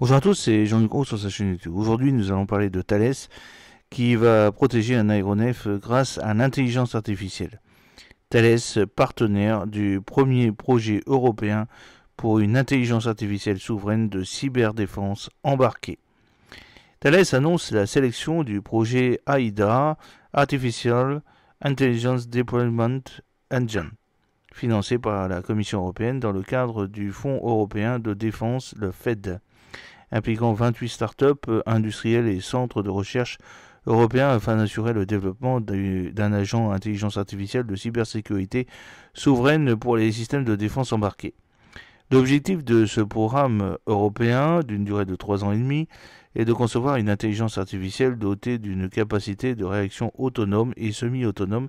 Bonjour à tous, c'est Jean-Luc sur sa chaîne YouTube. Aujourd'hui, nous allons parler de Thales qui va protéger un aéronef grâce à l'intelligence artificielle. Thales, partenaire du premier projet européen pour une intelligence artificielle souveraine de cyberdéfense embarquée. Thales annonce la sélection du projet AIDA, Artificial Intelligence Deployment Engine, financé par la Commission européenne dans le cadre du Fonds européen de défense, le FED impliquant 28 startups euh, industriels et centres de recherche européens afin d'assurer le développement d'un agent intelligence artificielle de cybersécurité souveraine pour les systèmes de défense embarqués. L'objectif de ce programme européen, d'une durée de trois ans et demi, est de concevoir une intelligence artificielle dotée d'une capacité de réaction autonome et semi-autonome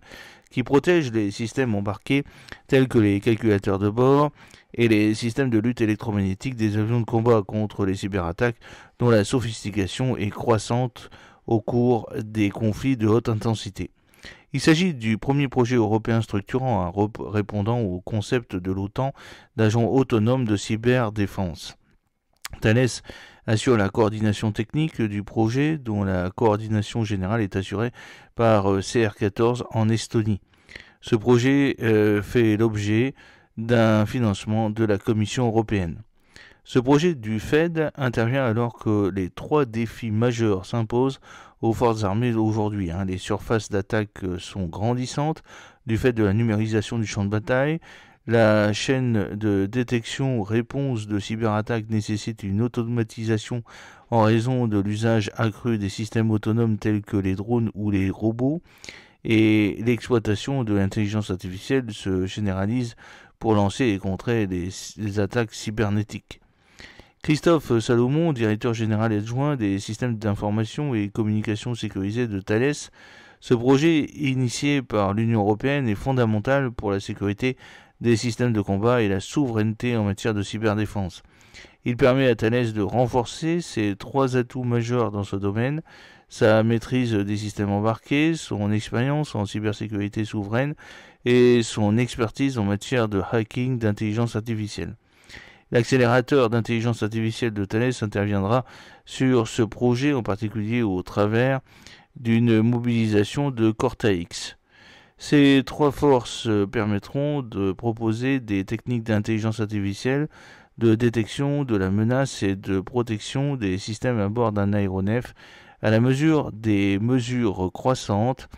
qui protège les systèmes embarqués tels que les calculateurs de bord, et les systèmes de lutte électromagnétique des avions de combat contre les cyberattaques dont la sophistication est croissante au cours des conflits de haute intensité. Il s'agit du premier projet européen structurant répondant au concept de l'OTAN d'agent autonome de cyberdéfense. Thales assure la coordination technique du projet dont la coordination générale est assurée par euh, CR14 en Estonie. Ce projet euh, fait l'objet d'un financement de la Commission européenne. Ce projet du Fed intervient alors que les trois défis majeurs s'imposent aux forces armées aujourd'hui. Hein. Les surfaces d'attaque sont grandissantes du fait de la numérisation du champ de bataille. La chaîne de détection-réponse de cyberattaques nécessite une automatisation en raison de l'usage accru des systèmes autonomes tels que les drones ou les robots et l'exploitation de l'intelligence artificielle se généralise pour lancer et contrer des, attaques cybernétiques. Christophe Salomon, directeur général adjoint des systèmes d'information et communication sécurisés de Thales, ce projet initié par l'Union européenne est fondamental pour la sécurité des systèmes de combat et la souveraineté en matière de cyberdéfense. Il permet à Thales de renforcer ses trois atouts majeurs dans ce domaine, sa maîtrise des systèmes embarqués, son expérience en cybersécurité souveraine et son expertise en matière de hacking d'intelligence artificielle. L'accélérateur d'intelligence artificielle de Thales interviendra sur ce projet en particulier au travers d'une mobilisation de Cortex. Ces trois forces permettront de proposer des techniques d'intelligence artificielle de détection de la menace et de protection des systèmes à bord d'un aéronef à la mesure des mesures croissantes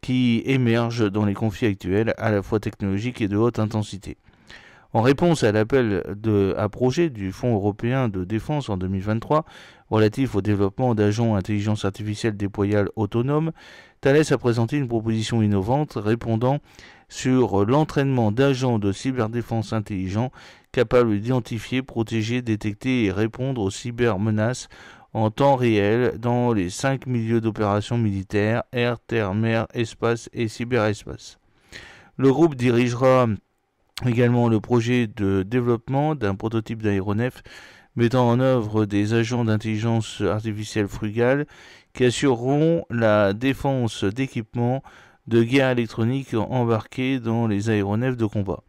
qui émergent dans les conflits actuels, à la fois technologiques et de haute intensité. En réponse à l'appel à projet du Fonds européen de défense en 2023 relatif au développement d'agents intelligence artificielle déployable autonome, Thales a présenté une proposition innovante répondant sur l'entraînement d'agents de cyberdéfense intelligents capables d'identifier, protéger, détecter et répondre aux cybermenaces en temps réel dans les cinq milieux d'opération militaires, air, terre, mer, espace et cyberespace. Le groupe dirigera également le projet de développement d'un prototype d'aéronef mettant en œuvre des agents d'intelligence artificielle frugale qui assureront la défense d'équipements de guerre électronique embarqués dans les aéronefs de combat.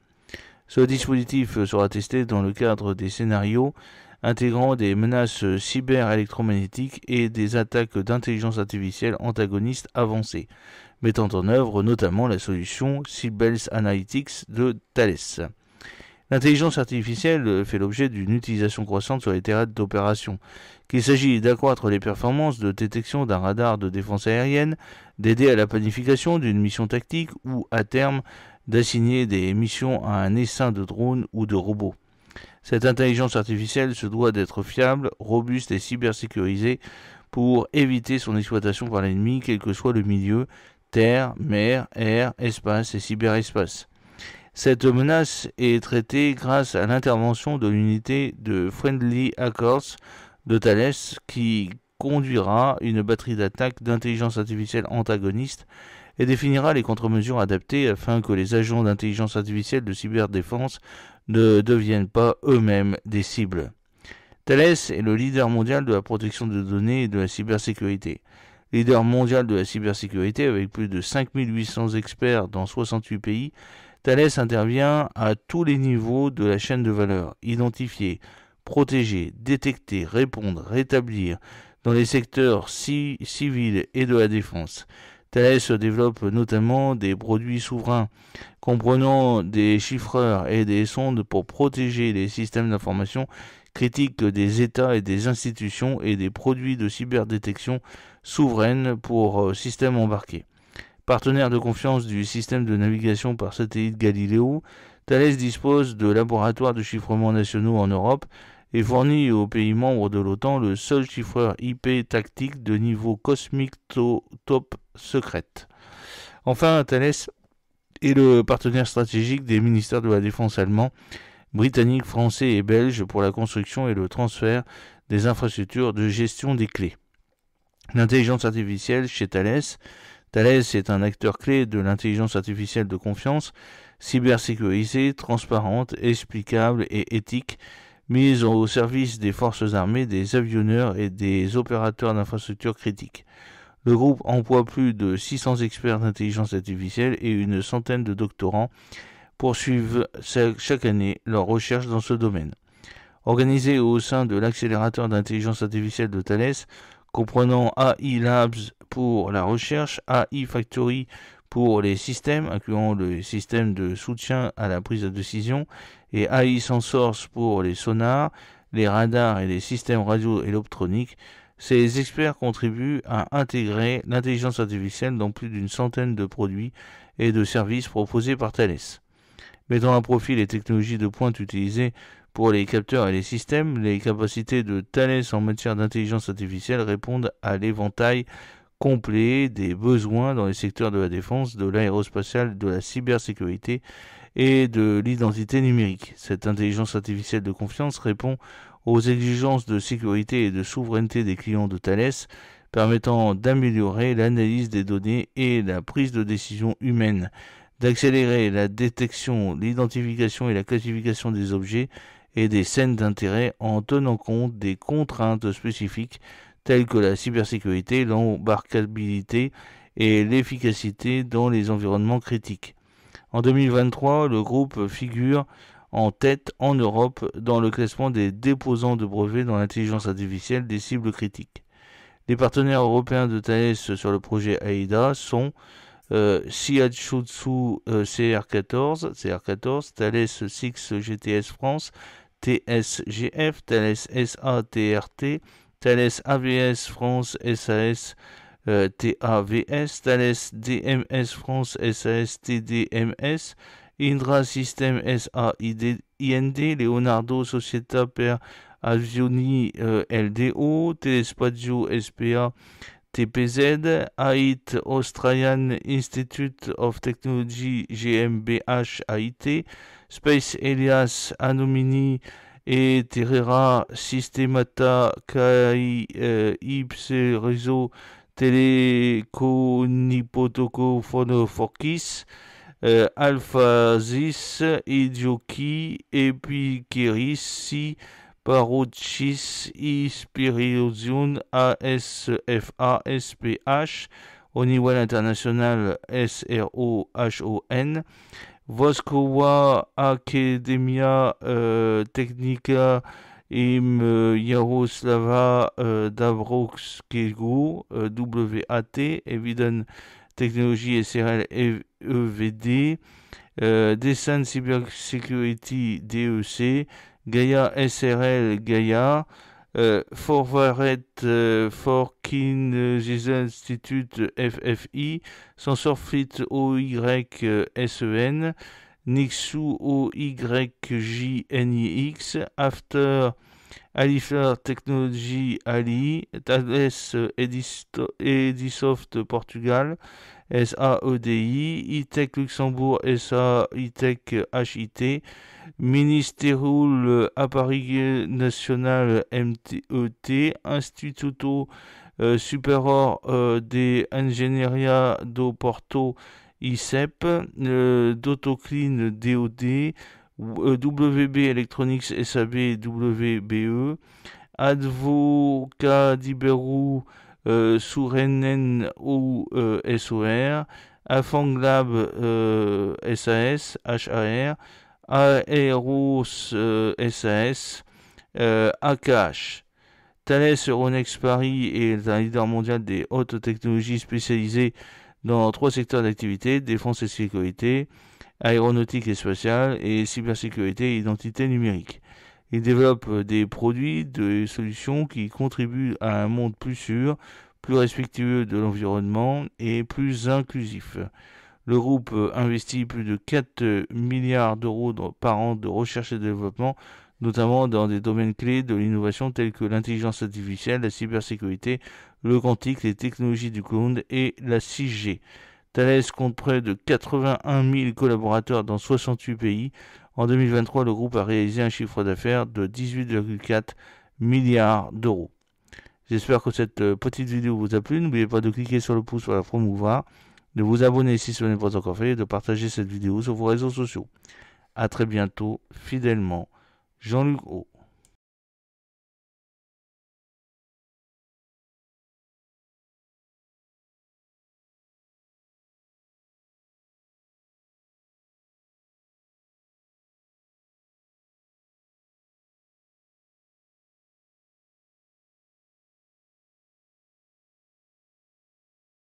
Ce dispositif sera testé dans le cadre des scénarios intégrant des menaces cyber électromagnétiques et des attaques d'intelligence artificielle antagonistes avancées, mettant en œuvre notamment la solution Sibels Analytics de Thales. L'intelligence artificielle fait l'objet d'une utilisation croissante sur les terrains d'opération, qu'il s'agit d'accroître les performances de détection d'un radar de défense aérienne, d'aider à la planification d'une mission tactique ou, à terme, d'assigner des missions à un essaim de drones ou de robots. Cette intelligence artificielle se doit d'être fiable, robuste et cybersécurisée pour éviter son exploitation par l'ennemi, quel que soit le milieu, terre, mer, air, espace et cyberespace. Cette menace est traitée grâce à l'intervention de l'unité de Friendly Accords de Thales qui conduira une batterie d'attaques d'intelligence artificielle antagoniste et définira les contre-mesures adaptées afin que les agents d'intelligence artificielle de cyberdéfense ne deviennent pas eux-mêmes des cibles. Thales est le leader mondial de la protection de données et de la cybersécurité. Leader mondial de la cybersécurité avec plus de 5800 experts dans 68 pays, Thales intervient à tous les niveaux de la chaîne de valeur, identifier, protéger, détecter, répondre, rétablir, dans les secteurs civils et de la défense. Thales développe notamment des produits souverains comprenant des chiffreurs et des sondes pour protéger les systèmes d'information critiques des États et des institutions et des produits de cyberdétection souveraines pour euh, systèmes embarqués. Partenaire de confiance du système de navigation par satellite Galileo, Thales dispose de laboratoires de chiffrement nationaux en Europe et fournit aux pays membres de l'OTAN le seul chiffreur IP tactique de niveau cosmique top secrète. Enfin, Thales est le partenaire stratégique des ministères de la Défense allemands, britanniques, français et belges pour la construction et le transfert des infrastructures de gestion des clés. L'intelligence artificielle chez Thales. Thales est un acteur clé de l'intelligence artificielle de confiance, cybersécurisée, transparente, explicable et éthique mise au service des forces armées, des avionneurs et des opérateurs d'infrastructures critiques. Le groupe emploie plus de 600 experts d'intelligence artificielle et une centaine de doctorants poursuivent chaque année leurs recherches dans ce domaine. Organisé au sein de l'accélérateur d'intelligence artificielle de Thales, comprenant AI Labs pour la recherche, AI Factory pour les systèmes, incluant le système de soutien à la prise de décision, et AI source pour les sonars, les radars et les systèmes radio électroniques, ces experts contribuent à intégrer l'intelligence artificielle dans plus d'une centaine de produits et de services proposés par Thales. Mettant à profit les technologies de pointe utilisées pour les capteurs et les systèmes, les capacités de Thales en matière d'intelligence artificielle répondent à l'éventail complet des besoins dans les secteurs de la défense, de l'aérospatiale, de la cybersécurité et de l'identité numérique. Cette intelligence artificielle de confiance répond aux exigences de sécurité et de souveraineté des clients de Thales, permettant d'améliorer l'analyse des données et la prise de décision humaine, d'accélérer la détection, l'identification et la classification des objets et des scènes d'intérêt en tenant compte des contraintes spécifiques telles que la cybersécurité, l'embarcabilité et l'efficacité dans les environnements critiques. En 2023, le groupe figure en tête en Europe dans le classement des déposants de brevets dans l'intelligence artificielle des cibles critiques. Les partenaires européens de Thales sur le projet AIDA sont euh, CR14, euh, CR14, Thales 6 GTS France, TSGF, Thales SATRT TRT, Thales AVS France SAS euh, TAVS, Thales DMS France SAS TDMS, Indra System IND Leonardo Società per Avioni euh, LDO, Telespazio SPA TPZ, AIT Australian Institute of Technology GmbH AIT, Space Elias Anomini et Terrera Systemata kai, euh, Ips Réseau Telekonipotokophonofokis, euh, Alphasis, Idioki, Epikiris, Parochis, Ispiriozion, ASFA, SPH, au niveau international SROHON, Voskova Academia euh, Technica, Im Jaroslava euh, euh, Dabrowskiego, euh, WAT, Eviden Technologies SRL EVD, Descent Security DEC, Gaia SRL Gaia, euh, Forvaret Forkin Institute FFI, Sensorfit OYSEN, Nixu O Y J N X After Alifer Technology Ali Thales Edisoft Portugal SAEDI ITEC Luxembourg SA ITEC HIT Ministère, Appareil National M-T-E-T, Instituto euh, Superior euh, de Engenharia do Porto ICEP, euh, DOD, WB Electronics SAB WBE, Advo, Kadiberu, euh, Sourenen ou euh, SOR, Afanglab euh, SAS, HAR, Aeros SAS, AKH. Thales Ronex Paris est un leader mondial des hautes technologies spécialisées dans trois secteurs d'activité, défense et sécurité, aéronautique et spatiale et cybersécurité et identité numérique. Il développe des produits, des solutions qui contribuent à un monde plus sûr, plus respectueux de l'environnement et plus inclusif. Le groupe investit plus de 4 milliards d'euros par an de recherche et développement, notamment dans des domaines clés de l'innovation tels que l'intelligence artificielle, la cybersécurité, le quantique, les technologies du cloud et la 6G. Thales compte près de 81 000 collaborateurs dans 68 pays. En 2023, le groupe a réalisé un chiffre d'affaires de 18,4 milliards d'euros. J'espère que cette euh, petite vidéo vous a plu. N'oubliez pas de cliquer sur le pouce pour la promouvoir, de vous abonner si ce n'est pas encore fait et de partager cette vidéo sur vos réseaux sociaux. A très bientôt, fidèlement, Jean-Luc O.